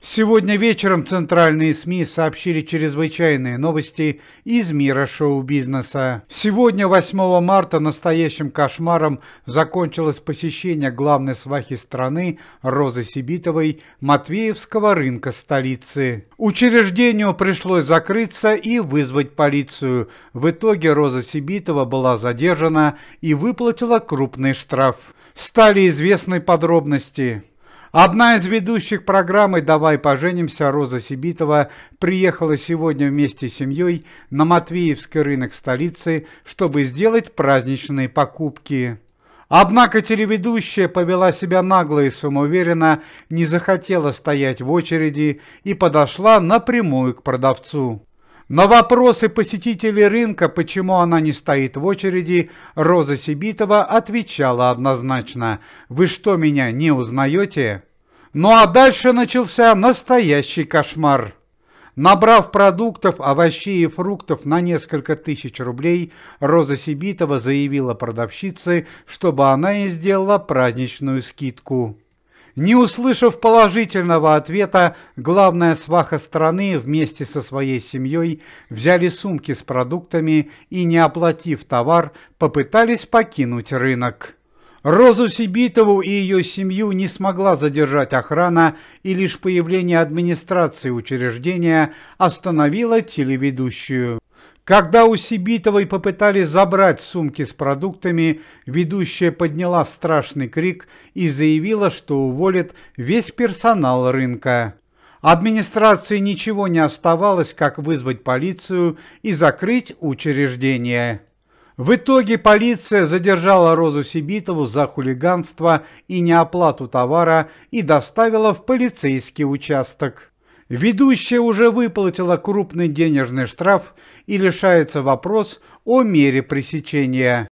Сегодня вечером центральные СМИ сообщили чрезвычайные новости из мира шоу-бизнеса. Сегодня, 8 марта, настоящим кошмаром закончилось посещение главной свахи страны Розы Сибитовой Матвеевского рынка столицы. Учреждению пришлось закрыться и вызвать полицию. В итоге Роза Сибитова была задержана и выплатила крупный штраф. Стали известны подробности. Одна из ведущих программы «Давай поженимся» Роза Сибитова приехала сегодня вместе с семьей на Матвеевский рынок столицы, чтобы сделать праздничные покупки. Однако телеведущая повела себя нагло и самоуверенно, не захотела стоять в очереди и подошла напрямую к продавцу. На вопросы посетителей рынка, почему она не стоит в очереди, Роза Сибитова отвечала однозначно «Вы что, меня не узнаете?» Ну а дальше начался настоящий кошмар. Набрав продуктов, овощей и фруктов на несколько тысяч рублей, Роза Сибитова заявила продавщице, чтобы она ей сделала праздничную скидку. Не услышав положительного ответа, главная сваха страны вместе со своей семьей взяли сумки с продуктами и, не оплатив товар, попытались покинуть рынок. Розу Сибитову и ее семью не смогла задержать охрана, и лишь появление администрации учреждения остановило телеведущую. Когда у Сибитовой попытались забрать сумки с продуктами, ведущая подняла страшный крик и заявила, что уволит весь персонал рынка. Администрации ничего не оставалось, как вызвать полицию и закрыть учреждение. В итоге полиция задержала Розу Сибитову за хулиганство и неоплату товара и доставила в полицейский участок. Ведущая уже выплатила крупный денежный штраф и решается вопрос о мере пресечения.